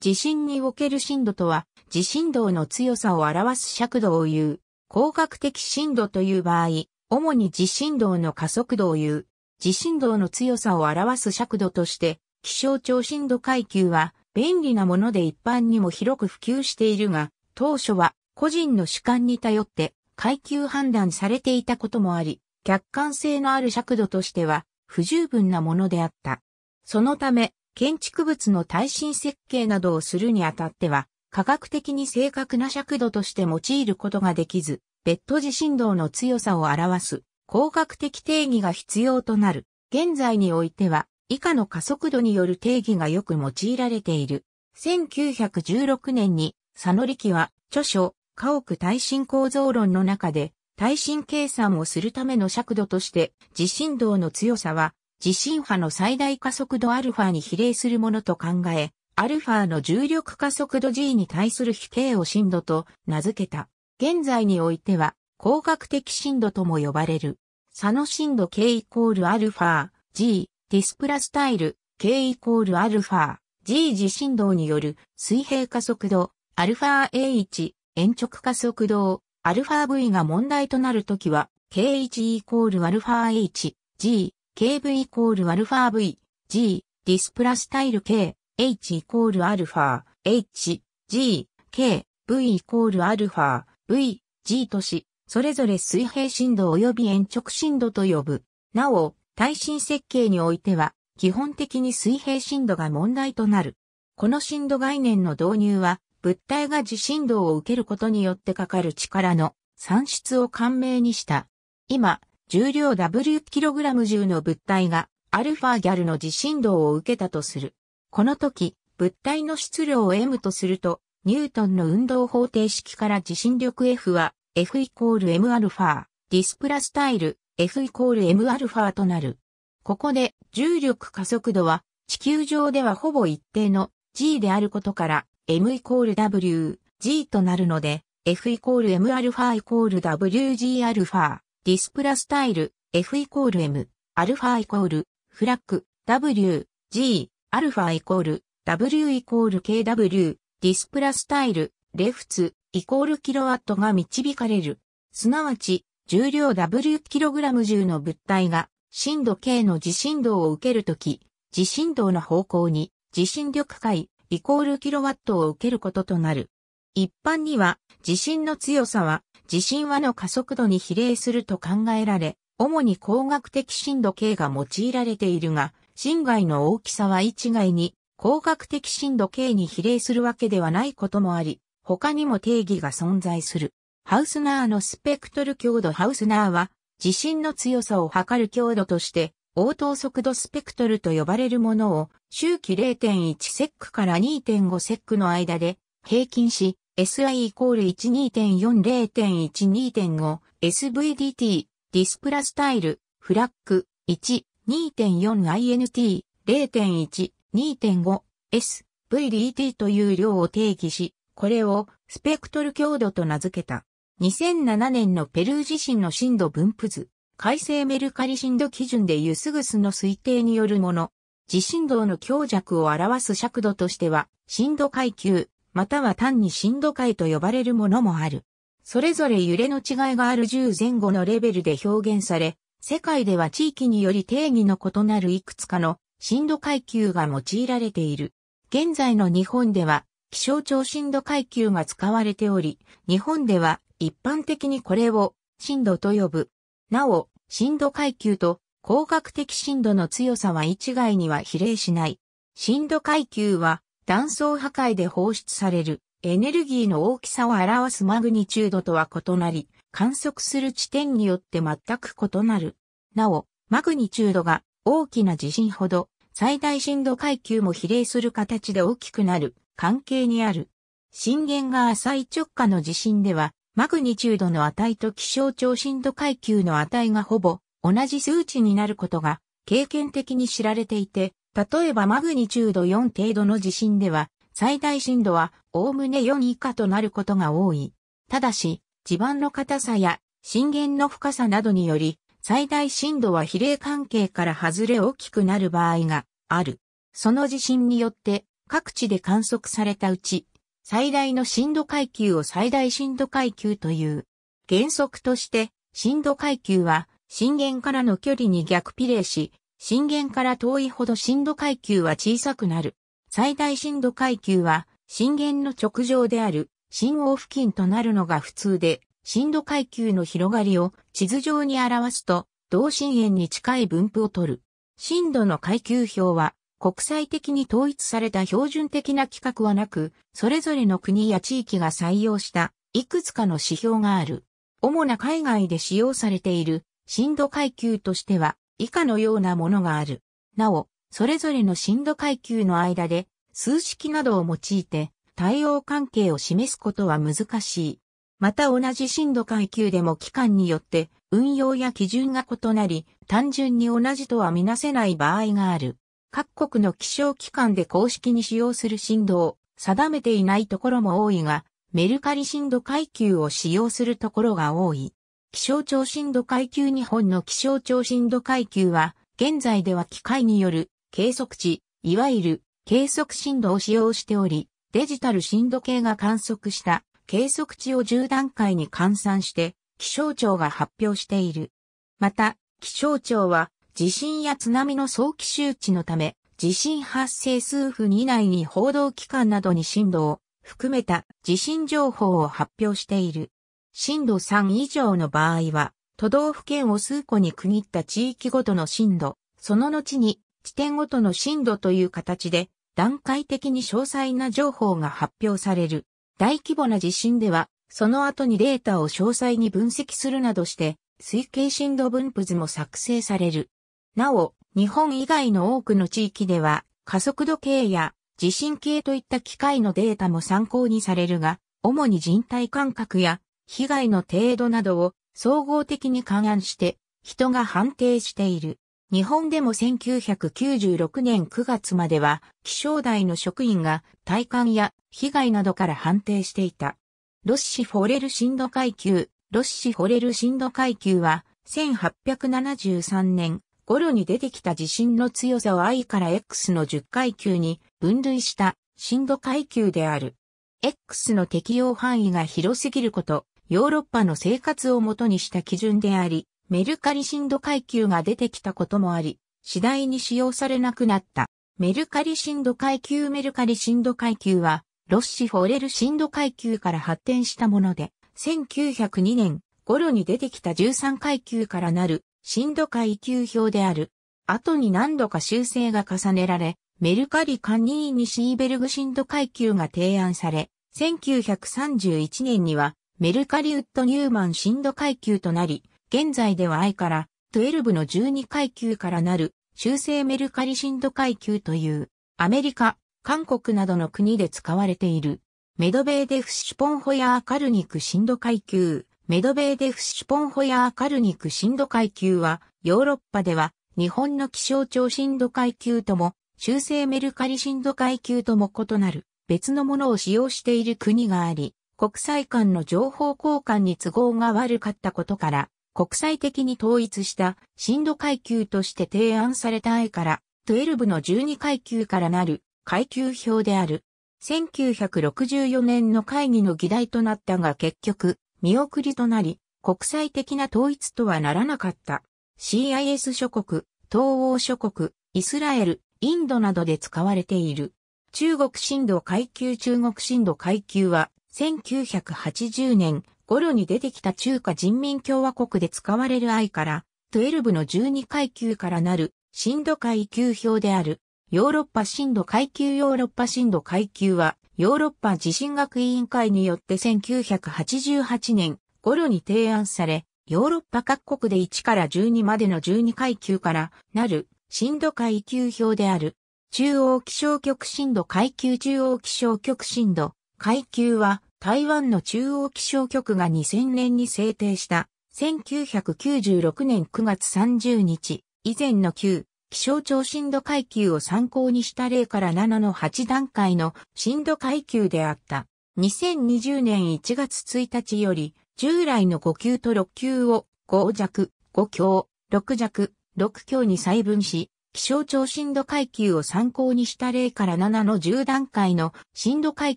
地震における震度とは、地震動の強さを表す尺度を言う。光学的震度という場合、主に地震動の加速度を言う。地震動の強さを表す尺度として、気象庁震度階級は便利なもので一般にも広く普及しているが、当初は個人の主観に頼って階級判断されていたこともあり、客観性のある尺度としては不十分なものであった。そのため、建築物の耐震設計などをするにあたっては、科学的に正確な尺度として用いることができず、別途地震動の強さを表す工学的定義が必要となる。現在においては、以下の加速度による定義がよく用いられている。1916年に、佐野力は、著書、家屋耐震構造論の中で、耐震計算をするための尺度として、地震動の強さは、地震波の最大加速度 α に比例するものと考え、α の重力加速度 g に対する比径を震度と名付けた。現在においては、光学的震度とも呼ばれる。差の震度 k イコール α、g、ディスプラスタイル、k イコール α、g 地震動による水平加速度、α-a1、延直加速度、α-v が問題となるときは、k1 イコール α-h、g、KV イコールアルファ V、G、ディスプラスタイル K、H イコールアルファ、H、G、K、V イコールアルファ、V、G とし、それぞれ水平振動及び延直振動と呼ぶ。なお、耐震設計においては、基本的に水平振動が問題となる。この振動概念の導入は、物体が自振動を受けることによってかかる力の算出を簡明にした。今、重量 W kg 重の物体がアルファギャルの自震動を受けたとする。この時、物体の質量を m とすると、ニュートンの運動方程式から地震力 F は F イコール m アルファ、ディスプラスタイル F イコール m アルファとなる。ここで重力加速度は地球上ではほぼ一定の g であることから m イコール w, g となるので F イコール m アルファイコール wg アルファディスプラスタイル、F イコール M、アルファイコール、フラッグ、W、G、アルファイコール、W イコール KW、ディスプラスタイル、レフツ、イコールキロワットが導かれる。すなわち、重量 W キログラム重の物体が、震度 K の地震動を受けるとき、地震動の方向に、地震力回、イコールキロワットを受けることとなる。一般には、地震の強さは、地震はの加速度に比例すると考えられ、主に工学的震度計が用いられているが、震害の大きさは一概に工学的震度計に比例するわけではないこともあり、他にも定義が存在する。ハウスナーのスペクトル強度ハウスナーは、地震の強さを測る強度として、応答速度スペクトルと呼ばれるものを、周期0.1セックから2.5セックの間で平均し、SI イコール12.40.12.5、SVDT、ディスプラスタイル、フラッグ、1、2.4INT、0.1、2.5、S、VDT という量を定義し、これをスペクトル強度と名付けた。2007年のペルー地震の震度分布図、改正メルカリ震度基準でユスグスの推定によるもの。地震動の強弱を表す尺度としては、震度階級または単に震度階と呼ばれるものもある。それぞれ揺れの違いがある10前後のレベルで表現され、世界では地域により定義の異なるいくつかの震度階級が用いられている。現在の日本では気象庁震度階級が使われており、日本では一般的にこれを震度と呼ぶ。なお、震度階級と工学的震度の強さは一概には比例しない。震度階級は断層破壊で放出されるエネルギーの大きさを表すマグニチュードとは異なり、観測する地点によって全く異なる。なお、マグニチュードが大きな地震ほど最大震度階級も比例する形で大きくなる関係にある。震源が浅い直下の地震では、マグニチュードの値と気象庁震度階級の値がほぼ同じ数値になることが経験的に知られていて、例えばマグニチュード4程度の地震では、最大震度は概ね4以下となることが多い。ただし、地盤の硬さや震源の深さなどにより、最大震度は比例関係から外れ大きくなる場合がある。その地震によって各地で観測されたうち、最大の震度階級を最大震度階級という。原則として、震度階級は震源からの距離に逆比例し、震源から遠いほど震度階級は小さくなる。最大震度階級は震源の直上である震央付近となるのが普通で、震度階級の広がりを地図上に表すと、同心円に近い分布を取る。震度の階級表は、国際的に統一された標準的な規格はなく、それぞれの国や地域が採用したいくつかの指標がある。主な海外で使用されている震度階級としては、以下のようなものがある。なお、それぞれの震度階級の間で数式などを用いて対応関係を示すことは難しい。また同じ震度階級でも機関によって運用や基準が異なり、単純に同じとはみなせない場合がある。各国の気象機関で公式に使用する振動を定めていないところも多いが、メルカリ震度階級を使用するところが多い。気象庁震度階級日本の気象庁震度階級は、現在では機械による計測値、いわゆる計測震度を使用しており、デジタル震度計が観測した計測値を10段階に換算して気象庁が発表している。また、気象庁は地震や津波の早期周知のため、地震発生数分以内に報道機関などに震度を含めた地震情報を発表している。震度3以上の場合は、都道府県を数個に区切った地域ごとの震度、その後に地点ごとの震度という形で、段階的に詳細な情報が発表される。大規模な地震では、その後にデータを詳細に分析するなどして、推計震度分布図も作成される。なお、日本以外の多くの地域では、加速度計や地震計といった機械のデータも参考にされるが、主に人体感覚や被害の程度などを総合的に勘案して、人が判定している。日本でも1996年9月までは、気象台の職員が体感や被害などから判定していた。ロッシフォレル震度階級、ロッシフォレル震度階級は、1873年頃に出てきた地震の強さを I から X の10階級に分類した震度階級である。X の適用範囲が広すぎること、ヨーロッパの生活をもとにした基準であり、メルカリ震度階級が出てきたこともあり、次第に使用されなくなった。メルカリ震度階級メルカリ震度階級は、ロッシフォレル震度階級から発展したもので、1902年頃に出てきた13階級からなる震度階級表である。後に何度か修正が重ねられ、メルカリカニーニシーベルグ震度階級が提案され、1931年にはメルカリウッド・ニューマン深度階級となり、現在では I から12の12階級からなる修正メルカリ深度階級というアメリカ、韓国などの国で使われているメドベーデフ・シュポンホヤー・カルニク深度階級メドベーデフ・シュポンホヤー・カルニク深度階級はヨーロッパでは日本の気象庁深度階級とも修正メルカリ深度階級とも異なる別のものを使用している国があり、国際間の情報交換に都合が悪かったことから、国際的に統一した深度階級として提案された愛から12の12階級からなる階級表である。1964年の会議の議題となったが結局見送りとなり国際的な統一とはならなかった。CIS 諸国、東欧諸国、イスラエル、インドなどで使われている。中国深度階級中国深度階級は1980年頃に出てきた中華人民共和国で使われる愛から、12の12階級からなる、震度階級表である。ヨーロッパ震度階級ヨーロッパ震度階級は、ヨーロッパ地震学委員会によって1988年頃に提案され、ヨーロッパ各国で1から12までの12階級からなる震度階級表である。中央気象局震度階級中央気象局震度階級は台湾の中央気象局が2000年に制定した1996年9月30日以前の旧気象庁震度階級を参考にした例から7の8段階の震度階級であった。2020年1月1日より従来の5級と6級を5弱、5強、6弱、6強に細分し、気象庁震度階級を参考にした例から7の10段階の震度階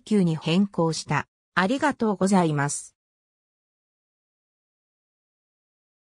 級に変更した。ありがとうございます。